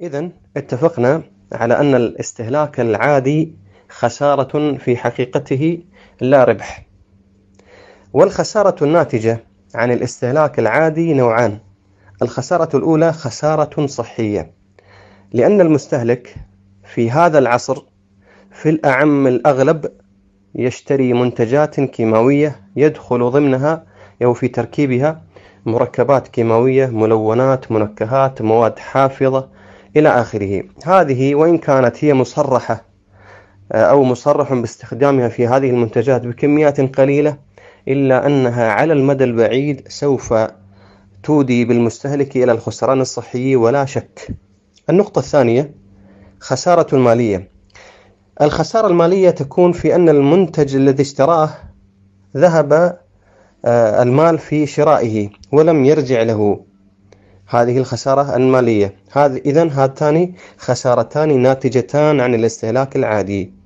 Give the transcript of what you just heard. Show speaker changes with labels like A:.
A: إذا اتفقنا على أن الاستهلاك العادي خسارة في حقيقته لا ربح والخسارة الناتجة عن الاستهلاك العادي نوعان الخسارة الأولى خسارة صحية لأن المستهلك في هذا العصر في الأعم الأغلب يشتري منتجات كيماوية يدخل ضمنها أو في تركيبها مركبات كيماوية ملونات منكهات مواد حافظة إلى آخره هذه وإن كانت هي مصرحة آه، أو مصرح باستخدامها في هذه المنتجات بكميات قليلة إلا أنها على المدى البعيد سوف تودي بالمستهلك إلى الخسران الصحي ولا شك النقطة الثانية خسارة مالية الخسارة المالية تكون في أن المنتج الذي اشتراه ذهب آه، المال في شرائه ولم يرجع له هذه الخسارة المالية هذا إذا هاتان خسارتان ناتجتان عن الاستهلاك العادي